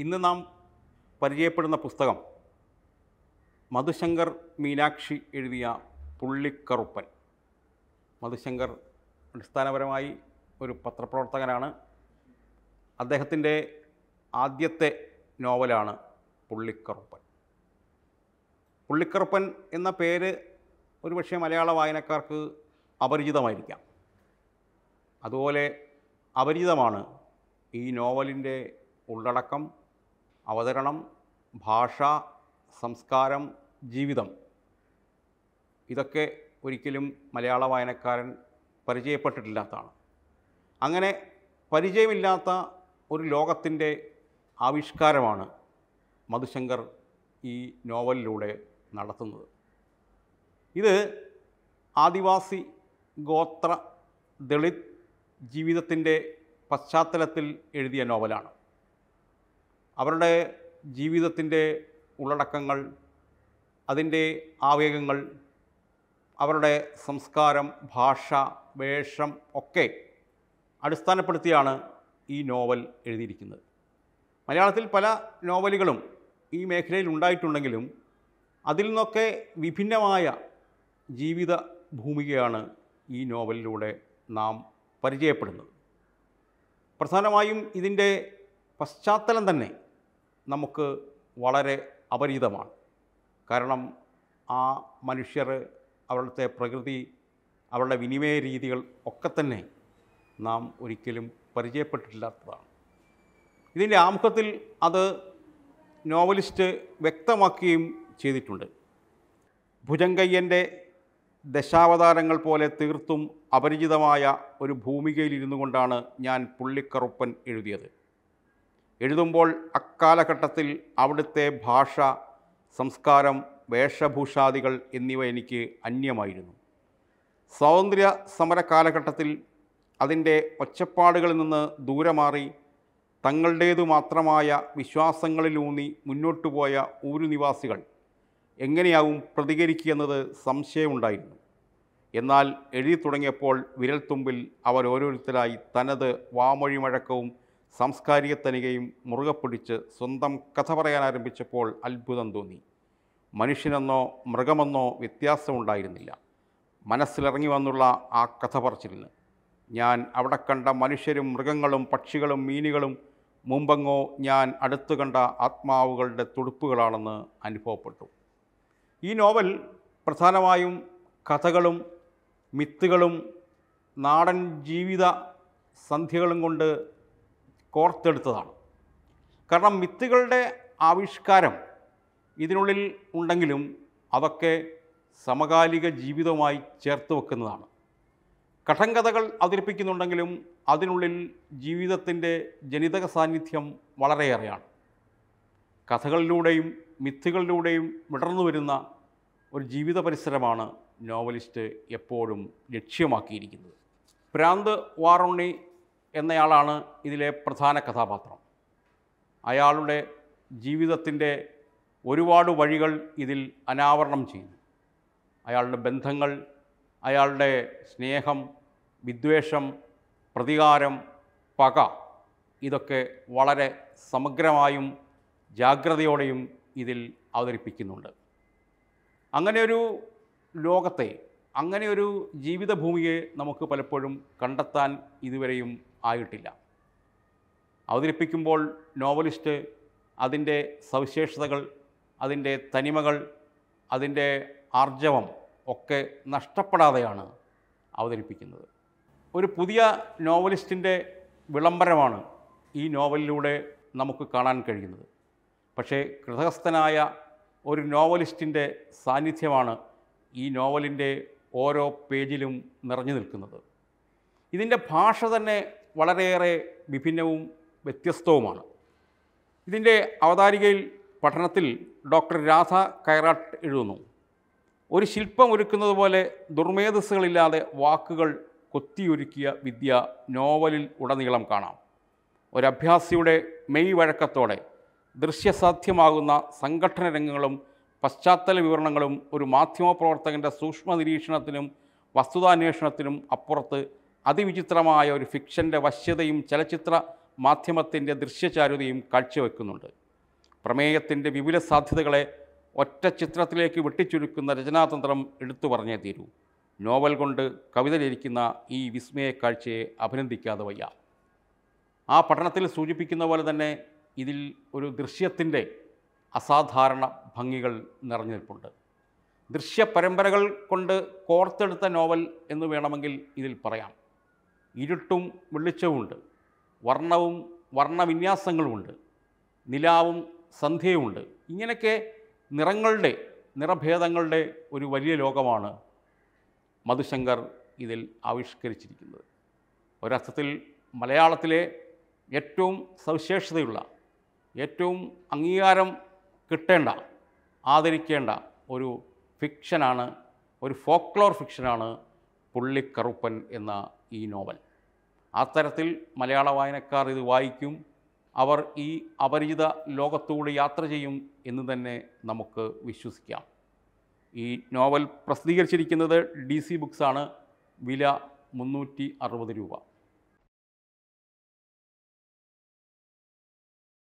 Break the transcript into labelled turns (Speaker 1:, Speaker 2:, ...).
Speaker 1: ഇന്ന് നാം പരിചയപ്പെടുന്ന പുസ്തകം മധുശങ്കർ മീനാക്ഷി എഴുതിയ പുള്ളിക്കറുപ്പൻ മധുശങ്കർ അടിസ്ഥാനപരമായി ഒരു പത്രപ്രവർത്തകനാണ് അദ്ദേഹത്തിൻ്റെ ആദ്യത്തെ നോവലാണ് പുള്ളിക്കറുപ്പൻ പുള്ളിക്കറുപ്പൻ എന്ന പേര് ഒരുപക്ഷെ മലയാള വായനക്കാർക്ക് അപരിചിതമായിരിക്കാം അതുപോലെ അപരിചിതമാണ് ഈ നോവലിൻ്റെ ഉള്ളടക്കം അവതരണം ഭാഷ സംസ്കാരം ജീവിതം ഇതൊക്കെ ഒരിക്കലും മലയാള വായനക്കാരൻ പരിചയപ്പെട്ടിട്ടില്ലാത്തതാണ് അങ്ങനെ പരിചയമില്ലാത്ത ഒരു ലോകത്തിൻ്റെ ആവിഷ്കാരമാണ് മധുശങ്കർ ഈ നോവലിലൂടെ നടത്തുന്നത് ഇത് ആദിവാസി ഗോത്ര ദളിത് ജീവിതത്തിൻ്റെ പശ്ചാത്തലത്തിൽ എഴുതിയ നോവലാണ് അവരുടെ ജീവിതത്തിൻ്റെ ഉള്ളടക്കങ്ങൾ അതിൻ്റെ ആവേഗങ്ങൾ അവരുടെ സംസ്കാരം ഭാഷ വേഷം ഒക്കെ അടിസ്ഥാനപ്പെടുത്തിയാണ് ഈ നോവൽ എഴുതിയിരിക്കുന്നത് മലയാളത്തിൽ പല നോവലുകളും ഈ മേഖലയിൽ ഉണ്ടായിട്ടുണ്ടെങ്കിലും അതിൽ നിന്നൊക്കെ വിഭിന്നമായ ജീവിത ഭൂമികയാണ് ഈ നോവലിലൂടെ നാം പരിചയപ്പെടുന്നത് പ്രധാനമായും ഇതിൻ്റെ പശ്ചാത്തലം തന്നെ നമുക്ക് വളരെ അപരീതമാണ് കാരണം ആ മനുഷ്യർ അവരുടെ പ്രകൃതി അവരുടെ വിനിമയ രീതികൾ ഒക്കെ തന്നെ നാം ഒരിക്കലും പരിചയപ്പെട്ടിട്ടില്ലാത്തതാണ് ഇതിൻ്റെ ആമുഖത്തിൽ അത് നോവലിസ്റ്റ് വ്യക്തമാക്കുകയും ചെയ്തിട്ടുണ്ട് ഭുജങ്കയ്യൻ്റെ ദശാവതാരങ്ങൾ പോലെ തീർത്തും അപരിചിതമായ ഒരു ഭൂമികയിലിരുന്നു കൊണ്ടാണ് ഞാൻ പുള്ളിക്കറുപ്പൻ എഴുതിയത് എഴുതുമ്പോൾ അക്കാലഘട്ടത്തിൽ അവിടുത്തെ ഭാഷ സംസ്കാരം വേഷഭൂഷാദികൾ എന്നിവ എനിക്ക് അന്യമായിരുന്നു സ്വാതന്ത്ര്യ സമര കാലഘട്ടത്തിൽ അതിൻ്റെ ഒച്ചപ്പാടുകളിൽ നിന്ന് ദൂരെ മാറി തങ്ങളുടേതു മാത്രമായ വിശ്വാസങ്ങളിലൂന്നി മുന്നോട്ടു പോയ ഊരു നിവാസികൾ എങ്ങനെയാവും പ്രതികരിക്കുകയെന്നത് സംശയമുണ്ടായിരുന്നു എന്നാൽ എഴുതി തുടങ്ങിയപ്പോൾ വിരൽത്തുമ്പിൽ അവരോരോരുത്തരായി തനത് വാമൊഴി മഴക്കവും സാംസ്കാരിക തനികയും മുറുകെ പിടിച്ച് സ്വന്തം കഥ പറയാൻ ആരംഭിച്ചപ്പോൾ അത്ഭുതം തോന്നി മനുഷ്യനെന്നോ മൃഗമെന്നോ വ്യത്യാസമുണ്ടായിരുന്നില്ല മനസ്സിലിറങ്ങി വന്നുള്ള ആ കഥ പറച്ചിരുന്നു ഞാൻ അവിടെ കണ്ട മനുഷ്യരും മൃഗങ്ങളും പക്ഷികളും മീനുകളും മുമ്പെങ്ങോ ഞാൻ അടുത്തു കണ്ട ആത്മാവുകളുടെ തുടുപ്പുകളാണെന്ന് അനുഭവപ്പെട്ടു ഈ നോവൽ പ്രധാനമായും കഥകളും മിത്തുകളും നാടൻ ജീവിത സന്ധ്യകളും കൊണ്ട് കോർത്തെടുത്തതാണ് കാരണം മിത്തുകളുടെ ആവിഷ്കാരം ഇതിനുള്ളിൽ ഉണ്ടെങ്കിലും അതൊക്കെ സമകാലിക ജീവിതവുമായി ചേർത്ത് വെക്കുന്നതാണ് കഥകൾ അവതരിപ്പിക്കുന്നുണ്ടെങ്കിലും അതിനുള്ളിൽ ജീവിതത്തിൻ്റെ ജനിതക സാന്നിധ്യം വളരെയേറെയാണ് കഥകളിലൂടെയും മിത്തുകളിലൂടെയും വിടർന്നു വരുന്ന ഒരു ജീവിത പരിസരമാണ് നോവലിസ്റ്റ് എപ്പോഴും ലക്ഷ്യമാക്കിയിരിക്കുന്നത് പ്രാന്ത് വാറുണ്ണി എന്നയാളാണ് ഇതിലെ പ്രധാന കഥാപാത്രം അയാളുടെ ജീവിതത്തിൻ്റെ ഒരുപാട് വഴികൾ ഇതിൽ അനാവരണം ചെയ്യുന്നു അയാളുടെ ബന്ധങ്ങൾ അയാളുടെ സ്നേഹം വിദ്വേഷം പ്രതികാരം പക ഇതൊക്കെ വളരെ സമഗ്രമായും ജാഗ്രതയോടെയും ഇതിൽ അവതരിപ്പിക്കുന്നുണ്ട് അങ്ങനെയൊരു ലോകത്തെ അങ്ങനെ ഒരു ജീവിത ഭൂമിയെ നമുക്ക് പലപ്പോഴും കണ്ടെത്താൻ ഇതുവരെയും ആയിട്ടില്ല അവതരിപ്പിക്കുമ്പോൾ നോവലിസ്റ്റ് അതിൻ്റെ സവിശേഷതകൾ അതിൻ്റെ തനിമകൾ അതിൻ്റെ ആർജവം ഒക്കെ നഷ്ടപ്പെടാതെയാണ് അവതരിപ്പിക്കുന്നത് ഒരു പുതിയ നോവലിസ്റ്റിൻ്റെ വിളംബരമാണ് ഈ നോവലിലൂടെ നമുക്ക് കാണാൻ കഴിയുന്നത് പക്ഷേ കൃതഹസ്ഥനായ ഒരു നോവലിസ്റ്റിൻ്റെ സാന്നിധ്യമാണ് ഈ നോവലിൻ്റെ ഓരോ പേജിലും നിറഞ്ഞു നിൽക്കുന്നത് ഇതിൻ്റെ ഭാഷ തന്നെ വളരെയേറെ വിഭിന്നവും വ്യത്യസ്തവുമാണ് ഇതിൻ്റെ അവതാരികയിൽ പഠനത്തിൽ ഡോക്ടർ രാധ കൈറാട്ട് എഴുതുന്നു ഒരു ശില്പം ഒരുക്കുന്നത് പോലെ ദുർമേധസ്സുകളില്ലാതെ വാക്കുകൾ കൊത്തിയൊരുക്കിയ വിദ്യ നോവലിൽ ഉടനീളം കാണാം ഒരഭ്യാസിയുടെ മെയ് വഴക്കത്തോടെ ദൃശ്യസാധ്യമാകുന്ന സംഘടന രംഗങ്ങളും പശ്ചാത്തല വിവരണങ്ങളും ഒരു മാധ്യമപ്രവർത്തകൻ്റെ സൂക്ഷ്മ നിരീക്ഷണത്തിനും വസ്തുതാന്വേഷണത്തിനും അപ്പുറത്ത് അതിവിചിത്രമായ ഒരു ഫിക്ഷൻ്റെ വശ്യതയും ചലച്ചിത്ര മാധ്യമത്തിൻ്റെ ദൃശ്യചാരുതയും കാഴ്ചവെക്കുന്നുണ്ട് പ്രമേയത്തിൻ്റെ വിപുല സാധ്യതകളെ ഒറ്റ ചിത്രത്തിലേക്ക് വെട്ടിച്ചുരുക്കുന്ന രചനാതന്ത്രം എടുത്തു പറഞ്ഞേ തീരൂ നോവൽ കൊണ്ട് കവിത ഈ വിസ്മയ കാഴ്ചയെ അഭിനന്ദിക്കാതെ വയ്യ ആ പഠനത്തിൽ സൂചിപ്പിക്കുന്ന പോലെ തന്നെ ഇതിൽ ഒരു ദൃശ്യത്തിൻ്റെ അസാധാരണ ഭംഗികൾ നിറഞ്ഞു ദൃശ്യപരമ്പരകൾ കൊണ്ട് കോർത്തെടുത്ത നോവൽ എന്ന് വേണമെങ്കിൽ ഇതിൽ പറയാം ഇരുട്ടും വെളിച്ചവുമുണ്ട് വർണ്ണവും വർണ്ണവിന്യാസങ്ങളുമുണ്ട് നിലാവും സന്ധ്യയുമുണ്ട് ഇങ്ങനെയൊക്കെ നിറങ്ങളുടെ നിറഭേദങ്ങളുടെ ഒരു വലിയ ലോകമാണ് മധുശങ്കർ ഇതിൽ ആവിഷ്കരിച്ചിരിക്കുന്നത് ഒരർത്ഥത്തിൽ മലയാളത്തിലെ ഏറ്റവും സവിശേഷതയുള്ള ഏറ്റവും അംഗീകാരം കിട്ടേണ്ട ആദരിക്കേണ്ട ഒരു ഫിക്ഷനാണ് ഒരു ഫോക്ലോർ ഫിക്ഷനാണ് പുള്ളിക്കറുപ്പൻ എന്ന ഈ നോവൽ അത്തരത്തിൽ മലയാള വായനക്കാർ ഇത് വായിക്കും അവർ ഈ അപരിചിത ലോകത്തുകൂടി യാത്ര ചെയ്യും എന്ന് തന്നെ നമുക്ക് വിശ്വസിക്കാം ഈ നോവൽ പ്രസിദ്ധീകരിച്ചിരിക്കുന്നത് ഡി സി ബുക്സാണ് വില മുന്നൂറ്റി അറുപത് രൂപ